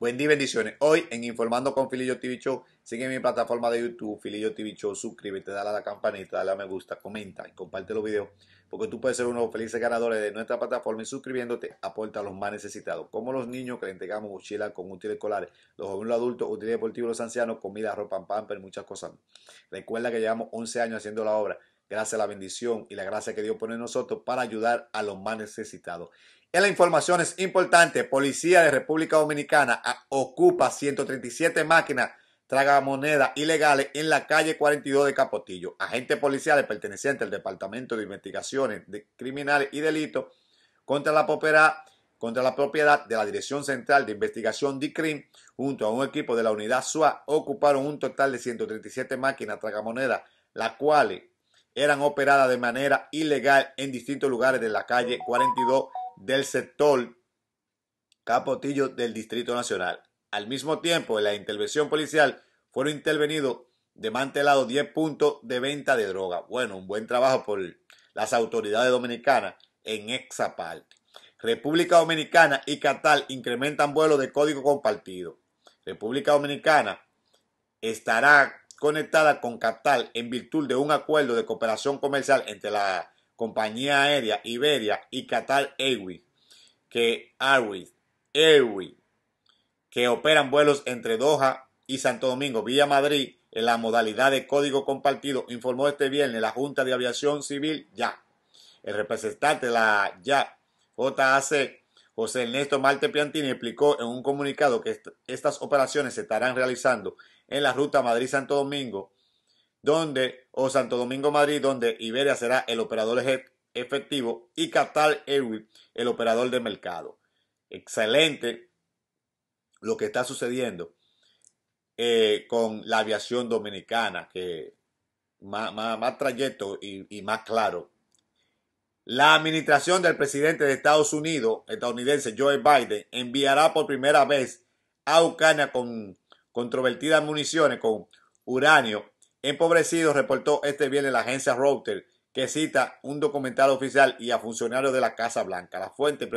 Buen día bendiciones. Hoy en Informando con Filillo TV Show, sigue mi plataforma de YouTube, Filillo TV Show, suscríbete, dale a la campanita, dale a me gusta, comenta y comparte los videos, porque tú puedes ser uno de los felices ganadores de nuestra plataforma y suscribiéndote aporta a los más necesitados, como los niños que le entregamos mochila con útiles escolares, los jóvenes, adultos, útiles deportivos, los ancianos, comida, ropa, pamper, muchas cosas. Recuerda que llevamos 11 años haciendo la obra Gracias a la bendición y la gracia que Dios pone en nosotros para ayudar a los más necesitados. En la información es importante. Policía de República Dominicana ah, ocupa 137 máquinas tragamonedas ilegales en la calle 42 de Capotillo. Agentes policiales pertenecientes al Departamento de Investigaciones de Criminales y Delitos contra la propiedad contra la propiedad de la Dirección Central de Investigación DICRIM, junto a un equipo de la unidad SUA, ocuparon un total de 137 máquinas tragamonedas, las cuales eran operadas de manera ilegal en distintos lugares de la calle 42 del sector Capotillo del Distrito Nacional. Al mismo tiempo, en la intervención policial fueron intervenidos mantelado 10 puntos de venta de droga. Bueno, un buen trabajo por las autoridades dominicanas en esa parte. República Dominicana y Catal incrementan vuelos de código compartido. República Dominicana estará conectada con Qatar en virtud de un acuerdo de cooperación comercial entre la compañía aérea Iberia y Qatar Airways, que operan vuelos entre Doha y Santo Domingo Villa Madrid en la modalidad de código compartido, informó este viernes la Junta de Aviación Civil ya. El representante de la ya JAC, José Ernesto Marte Piantini explicó en un comunicado que estas operaciones se estarán realizando en la ruta Madrid-Santo Domingo, donde o Santo Domingo-Madrid, donde Iberia será el operador efectivo y Qatar Airways el operador de mercado. Excelente lo que está sucediendo eh, con la aviación dominicana, que más, trayecto y más claro la administración del presidente de Estados Unidos, estadounidense Joe Biden, enviará por primera vez a Ucrania con controvertidas municiones con uranio empobrecido, reportó este viernes la agencia Reuters, que cita un documental oficial y a funcionarios de la Casa Blanca. Las fuentes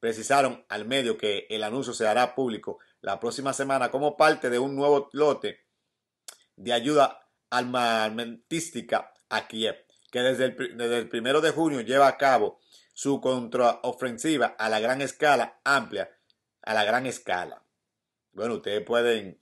precisaron al medio que el anuncio se hará público la próxima semana como parte de un nuevo lote de ayuda armamentística a Kiev que desde el, primero de junio lleva a cabo su contraofensiva a la gran escala amplia, a la gran escala. Bueno, ustedes pueden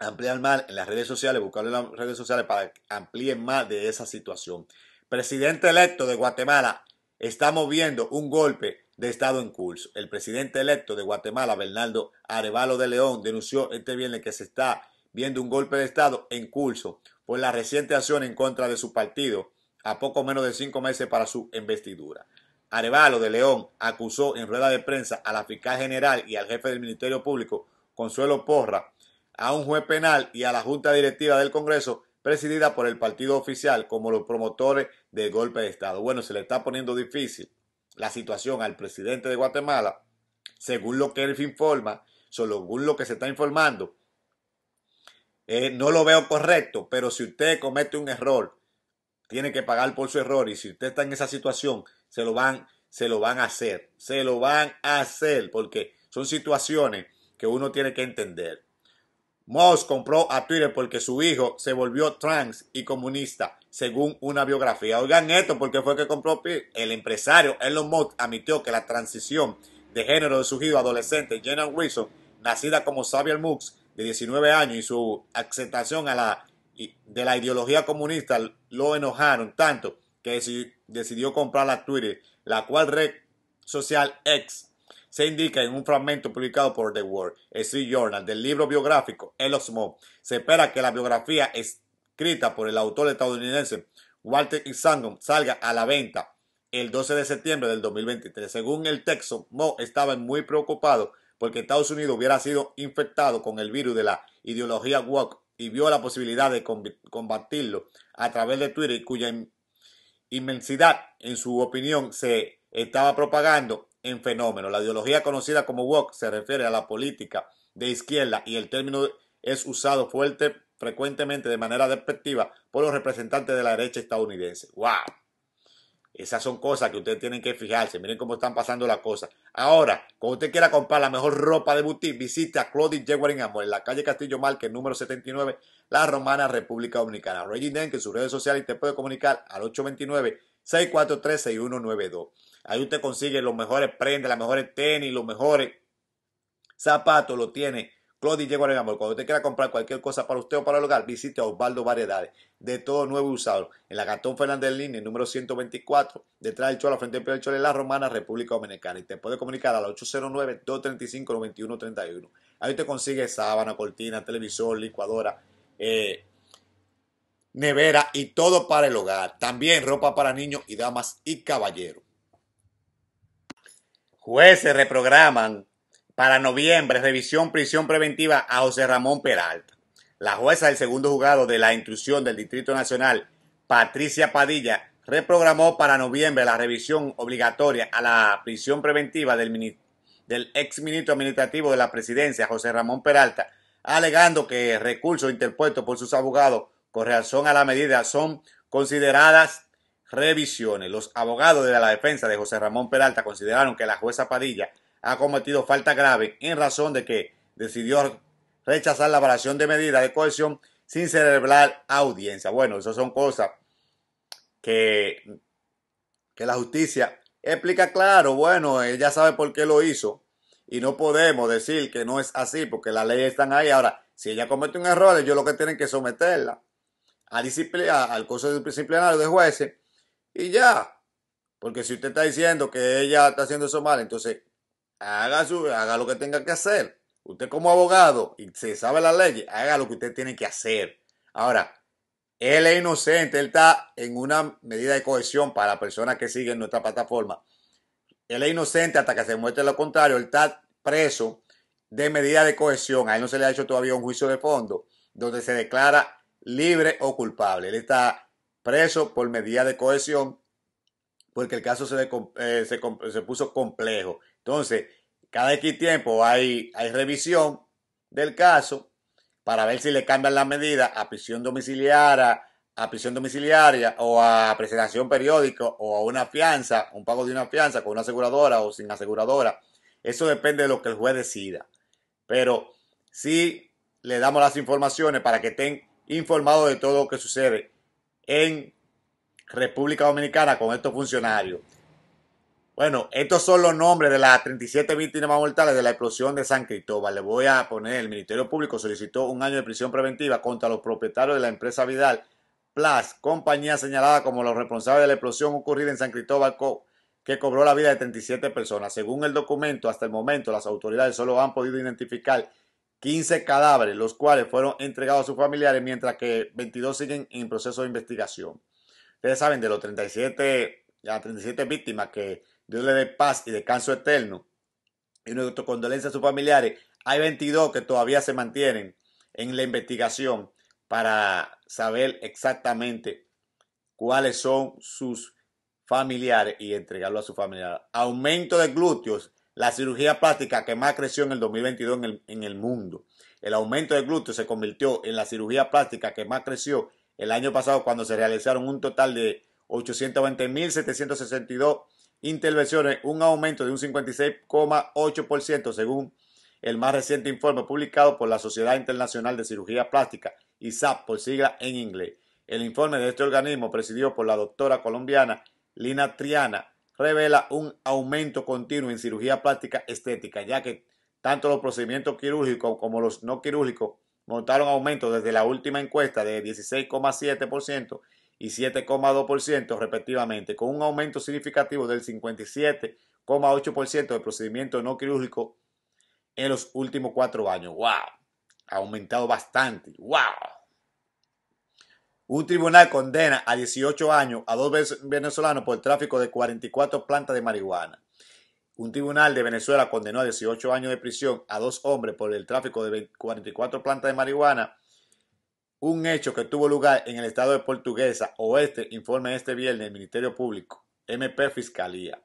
ampliar más en las redes sociales, buscarlo en las redes sociales para que amplíen más de esa situación. Presidente electo de Guatemala está moviendo un golpe de Estado en curso. El presidente electo de Guatemala, Bernardo Arevalo de León, denunció este viernes que se está viendo un golpe de Estado en curso por la reciente acción en contra de su partido a poco menos de cinco meses para su investidura. Arevalo de León acusó en rueda de prensa a la fiscal general y al jefe del Ministerio Público, Consuelo Porra, a un juez penal y a la Junta Directiva del Congreso, presidida por el partido oficial, como los promotores del golpe de Estado. Bueno, se le está poniendo difícil la situación al presidente de Guatemala, según lo que él informa, según lo que se está informando. Eh, no lo veo correcto, pero si usted comete un error tiene que pagar por su error y si usted está en esa situación, se lo van, se lo van a hacer, se lo van a hacer porque son situaciones que uno tiene que entender. Moss compró a Twitter porque su hijo se volvió trans y comunista, según una biografía. Oigan esto, porque fue que compró el empresario Elon Musk admitió que la transición de género de su hijo adolescente, Jenna Wilson, nacida como Xavier Mux, de 19 años, y su aceptación a la de la ideología comunista lo enojaron tanto que decidió comprar la Twitter, la cual red social X se indica en un fragmento publicado por The World, Street Journal, del libro biográfico El Mo. Se espera que la biografía escrita por el autor estadounidense Walter Isaacson e. salga a la venta el 12 de septiembre del 2023. Según el texto, Mo estaba muy preocupado porque Estados Unidos hubiera sido infectado con el virus de la ideología woke y vio la posibilidad de combatirlo a través de Twitter, cuya inmensidad, en su opinión, se estaba propagando en fenómeno. La ideología conocida como woke se refiere a la política de izquierda y el término es usado fuerte frecuentemente de manera despectiva por los representantes de la derecha estadounidense. ¡Wow! Esas son cosas que ustedes tienen que fijarse. Miren cómo están pasando las cosas. Ahora, cuando usted quiera comprar la mejor ropa de boutique, visite a Claudie en Amor en la calle Castillo que número 79, La Romana, República Dominicana. Reggie que en sus redes sociales te puede comunicar al 829-643-6192. Ahí usted consigue los mejores prendas, las mejores tenis, los mejores zapatos, lo tiene Llegó la Amor, cuando usted quiera comprar cualquier cosa para usted o para el hogar, visite a Osvaldo Variedades, de todo nuevo y usado, en la Gastón Fernández Línea, número 124, detrás del Chola, frente al del en La Romana, República Dominicana. Y te puede comunicar a la 809-235-9131. Ahí te consigue sábana, cortina, televisor, licuadora, eh, nevera y todo para el hogar. También ropa para niños y damas y caballeros. Jueces reprograman para noviembre revisión prisión preventiva a José Ramón Peralta. La jueza del segundo juzgado de la intrusión del Distrito Nacional, Patricia Padilla, reprogramó para noviembre la revisión obligatoria a la prisión preventiva del, ex ministro administrativo de la presidencia, José Ramón Peralta, alegando que recursos interpuestos por sus abogados con relación a la medida son consideradas revisiones. Los abogados de la defensa de José Ramón Peralta consideraron que la jueza Padilla ha cometido falta grave en razón de que decidió rechazar la variación de medidas de cohesión sin celebrar audiencia. Bueno, esas son cosas que, que la justicia explica claro. Bueno, ella sabe por qué lo hizo y no podemos decir que no es así porque las leyes están ahí. Ahora, si ella comete un error, ellos lo que tienen que someterla a disciplina, al curso disciplinario de jueces y ya. Porque si usted está diciendo que ella está haciendo eso mal, entonces haga, haga lo que tenga que hacer. Usted como abogado y se sabe las leyes, haga lo que usted tiene que hacer. Ahora, él es inocente, él está en una medida de cohesión para las personas que siguen nuestra plataforma. Él es inocente hasta que se muestre lo contrario, él está preso de medida de cohesión. ahí él no se le ha hecho todavía un juicio de fondo donde se declara libre o culpable. Él está preso por medida de cohesión porque el caso se, eh, se, se puso complejo. Entonces, cada X tiempo hay, revisión del caso para ver si le cambian la medida a prisión domiciliaria, a prisión domiciliaria o a presentación periódica o a una fianza, un pago de una fianza con una aseguradora o sin aseguradora. Eso depende de lo que el juez decida. Pero sí le damos las informaciones para que estén informados de todo lo que sucede en República Dominicana con estos funcionarios. Bueno, estos son los nombres de las 37 víctimas mortales de la explosión de San Cristóbal. Le voy a poner, el Ministerio Público solicitó un año de prisión preventiva contra los propietarios de la empresa Vidal Plus, compañía señalada como los responsables de la explosión ocurrida en San Cristóbal, que cobró la vida de 37 personas. Según el documento, hasta el momento las autoridades solo han podido identificar 15 cadáveres, los cuales fueron entregados a sus familiares, mientras que 22 siguen en proceso de investigación. Ustedes saben de los 37, las 37 víctimas que Dios le dé paz y descanso eterno. Y nuestro condolencia a sus familiares. Hay 22 que todavía se mantienen en la investigación para saber exactamente cuáles son sus familiares y entregarlo a sus familiares. Aumento de glúteos, la cirugía plástica que más creció en el 2022 en el, en el mundo. El aumento de glúteos se convirtió en la cirugía plástica que más creció el año pasado cuando se realizaron un total de 820.762 intervenciones, un aumento de un 56,8% según el más reciente informe publicado por la Sociedad Internacional de Cirugía Plástica, ISAP por sigla en inglés. El informe de este organismo, presidido por la doctora colombiana Lina Triana, revela un aumento continuo en cirugía plástica estética, ya que tanto los procedimientos quirúrgicos como los no quirúrgicos montaron aumento desde la última encuesta de 16,7% y 7,2% respectivamente, con un aumento significativo del 57,8% de procedimientos no quirúrgicos en los últimos cuatro años. ¡Wow! Ha aumentado bastante. ¡Wow! Un tribunal condena a 18 años a dos venezolanos por el tráfico de 44 plantas de marihuana. Un tribunal de Venezuela condenó a 18 años de prisión a dos hombres por el tráfico de 44 plantas de marihuana un hecho que tuvo lugar en el estado de Portuguesa Oeste, informe este viernes el Ministerio Público, MP Fiscalía.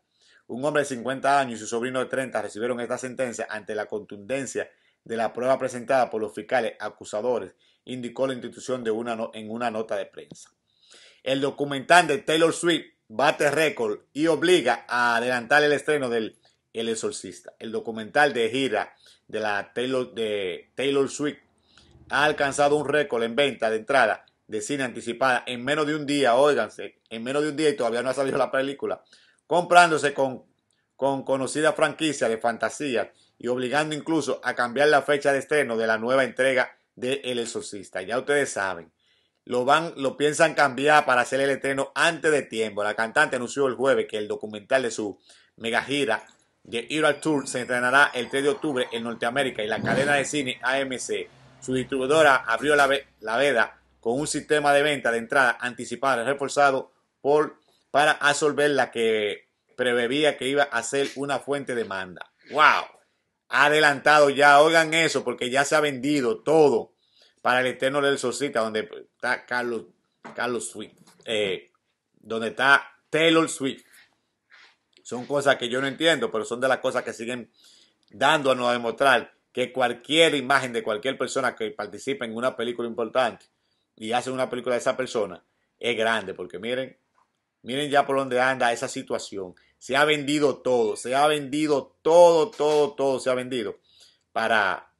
Un hombre de 50 años y su sobrino de 30 recibieron esta sentencia ante la contundencia de la prueba presentada por los fiscales acusadores, indicó la institución de en una nota de prensa. El documental de Taylor Swift bate récord y obliga a adelantar el estreno del El Exorcista. El documental de gira de la de Taylor Swift ha alcanzado un récord en venta de entrada de cine anticipada en menos de un día, óiganse, en menos de un día y todavía no ha salido la película, comprándose con, con conocida franquicia de fantasía y obligando incluso a cambiar la fecha de estreno de la nueva entrega de El Exorcista. Ya ustedes saben, lo, van, lo piensan cambiar para hacer el estreno antes de tiempo. La cantante anunció el jueves que el documental de su mega The de Hero Tour se entrenará el 3 de octubre en Norteamérica y la cadena de cine AMC su distribuidora abrió la, veda con un sistema de venta de entrada anticipada reforzado por, para absorber la que preveía que iba a ser una fuente de demanda. ¡Wow! Adelantado ya, oigan eso, porque ya se ha vendido todo para el Eterno del Solcita, donde está Carlos, Carlos Swift, eh, donde está Taylor Swift. Son cosas que yo no entiendo, pero son de las cosas que siguen dándonos a demostrar que cualquier imagen de cualquier persona que participe en una película importante y hace una película de esa persona es grande, porque miren, miren ya por dónde anda esa situación. Se ha vendido todo, se ha vendido todo, todo, todo se ha vendido para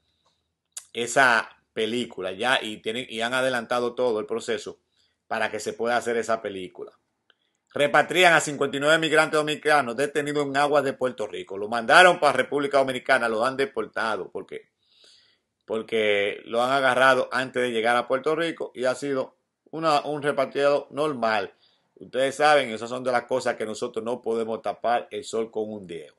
esa película ya y tienen y han adelantado todo el proceso para que se pueda hacer esa película. Repatrian a 59 migrantes dominicanos detenidos en aguas de Puerto Rico. Lo mandaron para República Dominicana, lo han deportado porque, porque lo han agarrado antes de llegar a Puerto Rico y ha sido un repatriado normal. Ustedes saben, esas son de las cosas que nosotros no podemos tapar el sol con un dedo.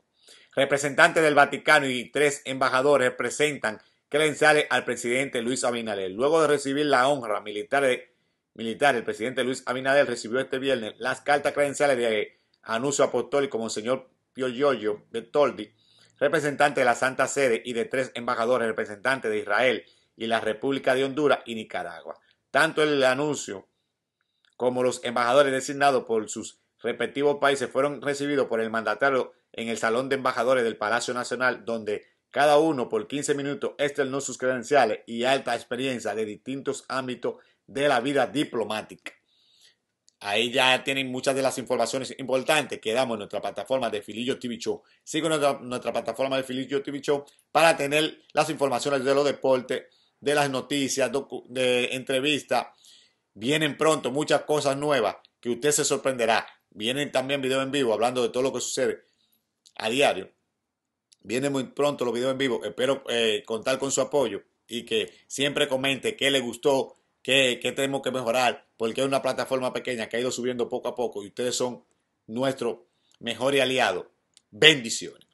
Representantes del Vaticano y tres embajadores presentan credenciales al presidente Luis Abinader. Luego de recibir la honra militar de militar, el presidente Luis Abinader recibió este viernes las cartas credenciales de anuncio apostólico Monseñor Pio Giorgio de representante de la Santa Sede y de tres embajadores representantes de Israel y la República de Honduras y Nicaragua. Tanto el anuncio como los embajadores designados por sus respectivos países fueron recibidos por el mandatario en el Salón de Embajadores del Palacio Nacional, donde cada uno por 15 minutos externó sus credenciales y alta experiencia de distintos ámbitos de la vida diplomática. Ahí ya tienen muchas de las informaciones importantes que damos en nuestra plataforma de Filillo TV Show. Sigue nuestra, nuestra plataforma de Filillo TV Show para tener las informaciones de los deportes, de las noticias, de entrevistas. Vienen pronto muchas cosas nuevas que usted se sorprenderá. Vienen también videos en vivo hablando de todo lo que sucede a diario. Vienen muy pronto los videos en vivo. Espero eh, contar con su apoyo y que siempre comente qué le gustó, que tenemos que mejorar? Porque es una plataforma pequeña que ha ido subiendo poco a poco y ustedes son nuestro mejor aliado. Bendiciones.